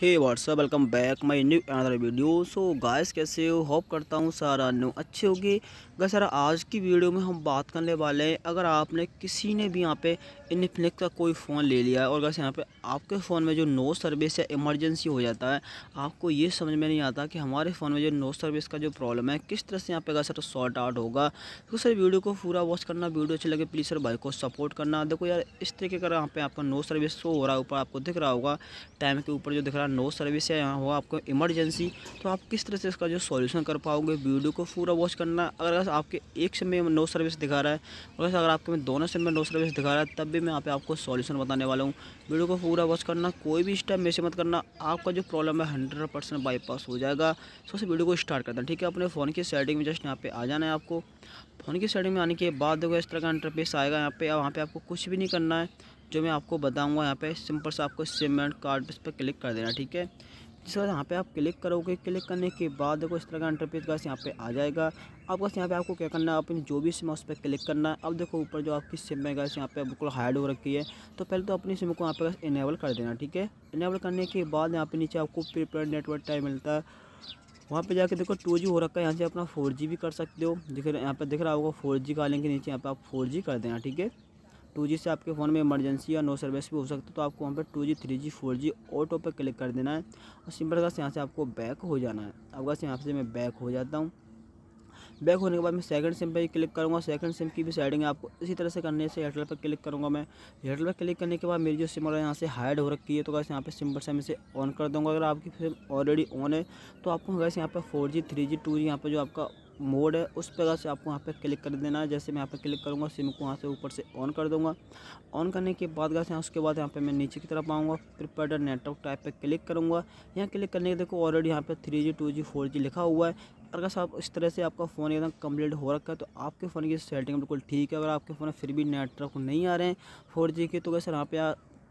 hey what's up welcome back my new another video so guys कैसे हो hope करता हूँ सारा न्यू अच्छे होगी गए सर आज की वीडियो में हम बात करने वाले हैं अगर आपने किसी ने भी यहाँ पे इनफ्लिक्स का कोई फ़ोन ले लिया है और गैस यहाँ पे आपके फ़ोन में जो नो सर्विस या इमरजेंसी हो जाता है आपको ये समझ में नहीं आता कि हमारे फ़ोन में जो नो सर्विस का जो प्रॉब्लम है किस तरह से यहाँ पे सर सॉर्ट आउट होगा तो सर वीडियो को पूरा वॉच करना वीडियो अच्छी लगे प्लीज़ सर भाई को सपोर्ट करना देखो यार इस तरीके का यहाँ पे आपका नो सर्विस शो हो रहा है ऊपर आपको दिख रहा होगा टाइम के ऊपर जो दिख रहा है नो सर्विस है यहाँ हुआ आपको इमरजेंसी तो आप किस तरह से इसका जो सॉल्यूशन कर पाओगे वीडियो को पूरा वॉच करना अगर आपके एक समय में नो सर्विस दिखा रहा है और अगर आपके में दोनों समय में नो सर्विस दिखा रहा है तब भी मैं यहाँ पे आपको सॉल्यूशन बताने वाला हूँ वीडियो को पूरा वॉच करना कोई भी स्टेप मिस मत करना आपका जो प्रॉब्लम है हंड्रेड परसेंट बाईपास हो जाएगा तो सबसे वीडियो को स्टार्ट करना ठीक है अपने फ़ोन की सेटिंग में जस्ट यहाँ पे आ जाना है आपको फ़ोन की सेटिंग में आने के बाद देखो इस तरह का इंटरफेस आएगा यहाँ पे वहाँ पे आपको कुछ भी नहीं करना है जो मैं आपको बताऊंगा यहाँ पे सिंपल से आपको सिमेंट कार्ड इस पर क्लिक कर देना ठीक है जिस बाद यहाँ पे आप क्लिक करोगे क्लिक करने के बाद देखो इस तरह का इंटरपेज का यहाँ पे आ जाएगा अब बस यहाँ पे आपको क्या करना है अपनी जो भी सिम है उस पर क्लिक करना है अब देखो ऊपर जो आपकी सिम है गैस यहाँ पे बिल्कुल हाइड हो रखी है तो पहले तो अपनी सिम को यहाँ पे इनेबल कर देना ठीक है इनेबल करने के बाद यहाँ पे नीचे आपको प्रीपेड नेटवर्क टाइम मिलता है वहाँ पे जाके देखो टू जी हो रखा है यहाँ से अपना फोर जी भी कर सकते हो दिख यहाँ पे दिख रहा होगा फोर जी का लेंगे नीचे यहाँ पे आप फोर जी कर देना ठीक है टू जी से आपके फ़ोन में इमरजेंसी या नो सर्विस भी हो सकता है तो आपको वहाँ पर two G three G four G auto पर क्लिक कर देना है और सिंपल का यहाँ से आपको बैक हो जाना है अब बस यहाँ से मैं बैक हो जाता हूँ बैक होने के बाद मैं सेकंड सिम ही क्लिक करूँगा सेकंड सिम की भी सेटिंग आपको इसी तरह से करने से एयरटेल पर क्लिक करूँगा मैं एयरटेल पर क्लिक करने के बाद मेरी जो सिम और यहाँ से हाइड हो रखी है तो गैस यहाँ पे सिम पर से इसे ऑन कर दूँगा अगर आपकी सिम ऑलरेडी ऑन है तो आपको गैस यहाँ पर four G three G two G यहाँ पर जो आपका मोड है उस तरह से आपको यहाँ पे क्लिक कर देना है जैसे मैं यहाँ पे क्लिक करूँगा सिम को वहाँ से ऊपर से ऑन कर दूँगा ऑन करने के बाद गए यहाँ उसके बाद यहाँ पे मैं नीचे की तरफ आऊँगा प्रिपेड नेटवर्क टाइप पे क्लिक करूँगा यहाँ क्लिक करने के देखो ऑलरेडी यहाँ पे three G two G four G लिखा हुआ है अगर आप इस तरह से आपका फ़ोन एकदम कम्प्लीट हो रखा है तो आपके फ़ोन की सेटिंग बिल्कुल ठीक है अगर आपके फ़ोन में फिर भी नेटवर्क नहीं आ रहे हैं फोर जी के तो गैस यहाँ पे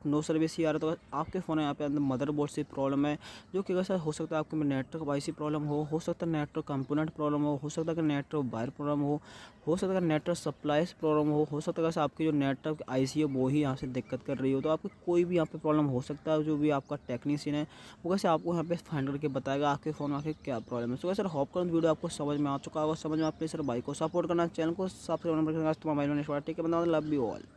नो सर्विस ही आ रहा तो आपके फ़ोन यहाँ पे अंदर मदरबोर्ड से प्रॉब्लम है जो कि अगर हो सकता है आपके में नेटवर्क वाई सी प्रॉब्लम हो हो सकता है नेटवर्क कंपोनेंट प्रॉब्लम हो हो सकता है कि नेटवर्क वायर प्रॉब्लम हो हो सकता है नेटवर्क सप्लाई प्रॉब्लम हो हो सकता है आपकी जो नेटवर्क आई सी वो ही यहाँ से दिक्कत कर रही हो तो आपकी कोई भी यहाँ पर प्रॉब्लम हो सकता है जो भी आपका टेक्नीशियन है वो कैसे आपको यहाँ पे फाइंड करके बताएगा आपके फ़ोन में क्या प्रॉब्लम है सो तो सर हॉप कर वीडियो आपको समझ में आ चुका होगा समझ में आप प्लीज सर भाई को सपोर्ट करना चैनल को सबसे करना ठीक है लव यू ऑल